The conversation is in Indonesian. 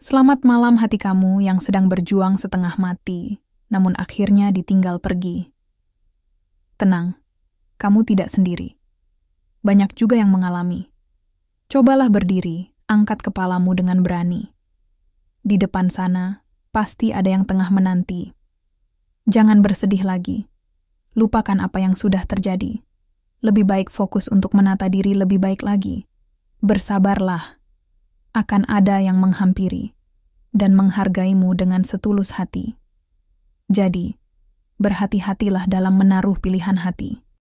Selamat malam hati kamu yang sedang berjuang setengah mati, namun akhirnya ditinggal pergi. Tenang, kamu tidak sendiri. Banyak juga yang mengalami. Cobalah berdiri, angkat kepalamu dengan berani. Di depan sana, pasti ada yang tengah menanti. Jangan bersedih lagi. Lupakan apa yang sudah terjadi. Lebih baik fokus untuk menata diri lebih baik lagi. Bersabarlah akan ada yang menghampiri dan menghargaimu dengan setulus hati. Jadi, berhati-hatilah dalam menaruh pilihan hati.